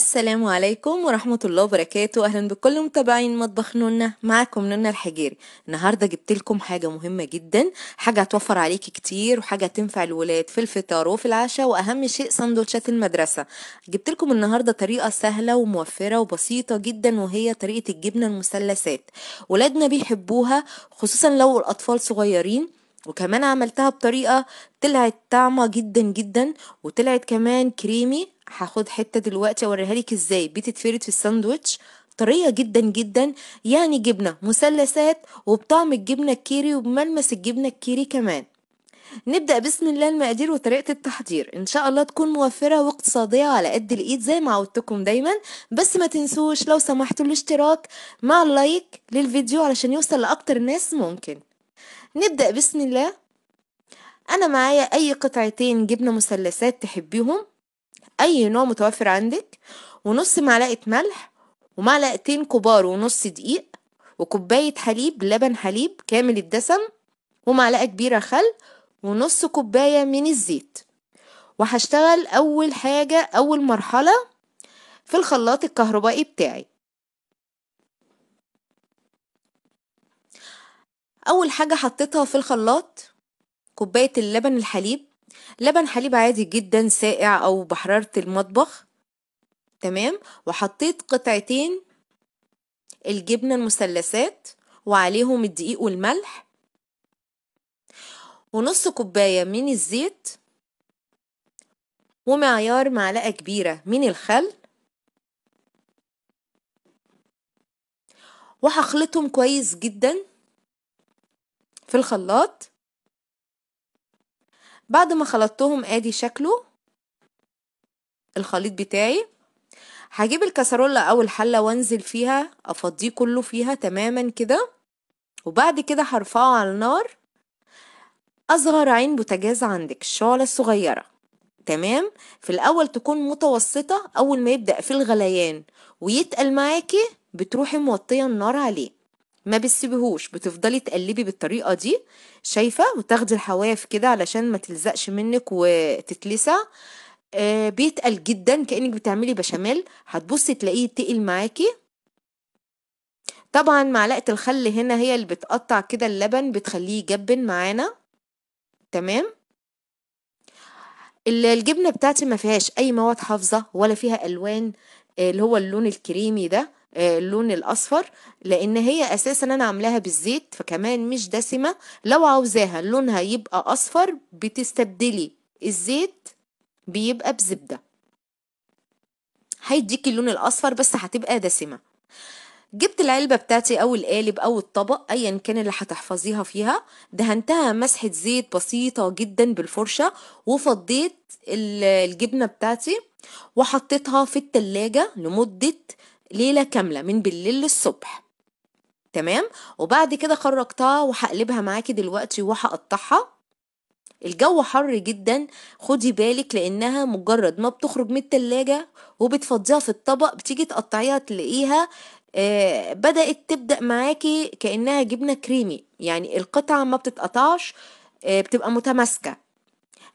السلام عليكم ورحمة الله وبركاته أهلا بكل متابعين مطبخ نونة معاكم نونة الحجيري النهاردة جبت لكم حاجة مهمة جدا حاجة هتوفر عليكي كتير وحاجة تنفع الولاد في الفطار وفي العشاء وأهم شيء سندوتشات المدرسة جبت لكم النهاردة طريقة سهلة وموفرة وبسيطة جدا وهي طريقة الجبنة المثلثات ولادنا بيحبوها خصوصا لو الأطفال صغيرين وكمان عملتها بطريقة طلعت طعمة جدا جدا وطلعت كمان كريمي هاخد حته دلوقتي اوريها لك ازاي بتتفرد في الساندوتش طريه جدا جدا يعني جبنه مثلثات وبطعم الجبنه الكيري وبملمس الجبنه الكيري كمان نبدا بسم الله المقادير وطريقه التحضير ان شاء الله تكون موفره واقتصاديه على قد الايد زي ما عودتكم دايما بس ما تنسوش لو سمحتوا الاشتراك مع اللايك للفيديو علشان يوصل لاكتر ناس ممكن نبدا بسم الله انا معايا اي قطعتين جبنه مثلثات تحبيهم أي نوع متوفر عندك ونص معلقة ملح ومعلقتين كبار ونص دقيق وكوباية حليب لبن حليب كامل الدسم ومعلقة كبيرة خل ونص كوباية من الزيت وهشتغل أول حاجة أول مرحلة في الخلاط الكهربائي بتاعي أول حاجة حطيتها في الخلاط كوباية اللبن الحليب لبن حليب عادي جدا سائع او بحرارة المطبخ تمام وحطيت قطعتين الجبنة المثلثات وعليهم الدقيق والملح ونص كوباية من الزيت ومعيار معلقة كبيرة من الخل وهخلطهم كويس جدا في الخلاط بعد ما خلطتهم ادي شكله الخليط بتاعي هجيب الكسرولة او الحلة وانزل فيها افضيه كله فيها تماما كده وبعد كده هرفعه على النار اصغر عين بوتجاز عندك الشعلة الصغيرة تمام في الاول تكون متوسطة اول ما يبدأ في الغليان ويتقل معاكي بتروحي موطية النار عليه ما بتسيبيهوش بتفضلي تقلبي بالطريقه دي شايفه وتاخدي الحواف كده علشان ما تلزقش منك وتتلسع آه، بيتقل جدا كانك بتعملي بشاميل هتبصي تلاقيه تقل معاكي طبعا معلقه الخل هنا هي اللي بتقطع كده اللبن بتخليه يجبن معانا تمام الجبنه بتاعتي ما فيهاش اي مواد حافظه ولا فيها الوان آه، اللي هو اللون الكريمي ده آه، اللون الاصفر لان هي اساسا انا عاملاها بالزيت فكمان مش دسمه لو عاوزاها لونها يبقى اصفر بتستبدلي الزيت بيبقى بزبده هيديكي اللون الاصفر بس هتبقى دسمه جبت العلبه بتاعتي او القالب او الطبق ايا كان اللي هتحفظيها فيها دهنتها مسحه زيت بسيطه جدا بالفرشه وفضيت الجبنه بتاعتي وحطيتها في التلاجة لمدة ليلة كاملة من بالليل للصبح تمام وبعد كده خرجتها وهقلبها معاكي دلوقتي وهقطعها الجو حر جدا خدي بالك لانها مجرد ما بتخرج من التلاجة وبتفضيها في الطبق بتيجي تقطعيها تلاقيها آه، بدأت تبدأ معاكي كأنها جبنة كريمي يعني القطعة ما بتتقطعش آه، بتبقى متماسكة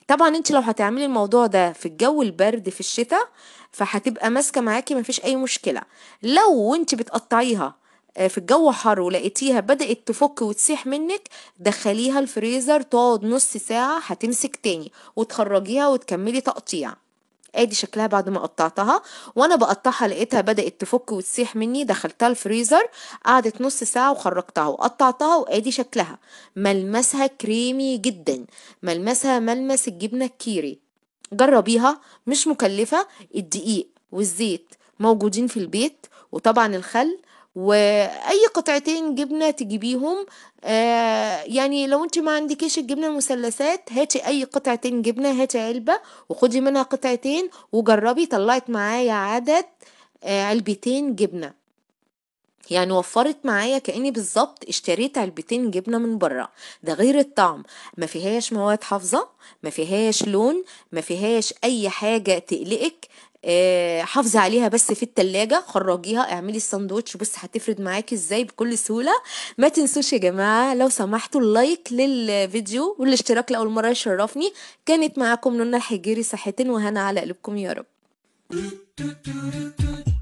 طبعا انت لو هتعملي الموضوع ده في الجو البرد في الشتاء فهتبقى ماسكه معاكي مفيش اي مشكله لو انت بتقطعيها آه، في الجو حر ولقيتيها بدأت تفك وتسيح منك دخليها الفريزر تقعد نص ساعة هتمسك تاني وتخرجيها وتكملي تقطيع ادي شكلها بعد ما قطعتها وانا بقطعها لقيتها بدات تفك وتسيح مني دخلتها الفريزر قعدت نص ساعه وخرجتها وقطعتها وادي شكلها ملمسها كريمي جدا ملمسها ملمس الجبنه الكيري جربيها مش مكلفه الدقيق والزيت موجودين في البيت وطبعا الخل واي قطعتين جبنه تجيبيهم آه، يعني لو انت ما عندكيش الجبنه المثلثات هاتي اي قطعتين جبنه هاتي علبه وخدي منها قطعتين وجربي طلعت معايا عدد آه، علبتين جبنه يعني وفرت معايا كاني بالظبط اشتريت علبتين جبنه من بره ده غير الطعم ما فيهاش مواد حافظه ما فيهاش لون ما فيهاش اي حاجه تقلقك اه حافظي عليها بس في التلاجة خرجيها اعملي الساندوتش بس هتفرد معاكي ازاي بكل سهولة ما تنسوش يا جماعة لو سمحتوا اللايك للفيديو والاشتراك لأول مرة يشرفني كانت معاكم نونا الحجيري صحتين وهنا على قلبكم يا رب